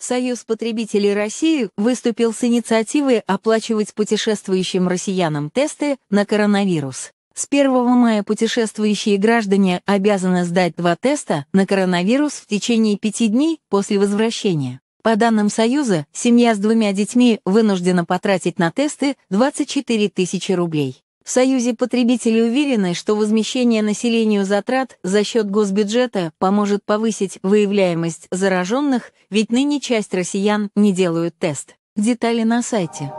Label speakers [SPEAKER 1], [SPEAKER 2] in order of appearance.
[SPEAKER 1] Союз потребителей России выступил с инициативой оплачивать путешествующим россиянам тесты на коронавирус. С 1 мая путешествующие граждане обязаны сдать два теста на коронавирус в течение пяти дней после возвращения. По данным Союза, семья с двумя детьми вынуждена потратить на тесты 24 тысячи рублей. В Союзе потребители уверены, что возмещение населению затрат за счет госбюджета поможет повысить выявляемость зараженных, ведь ныне часть россиян не делают тест. Детали на сайте.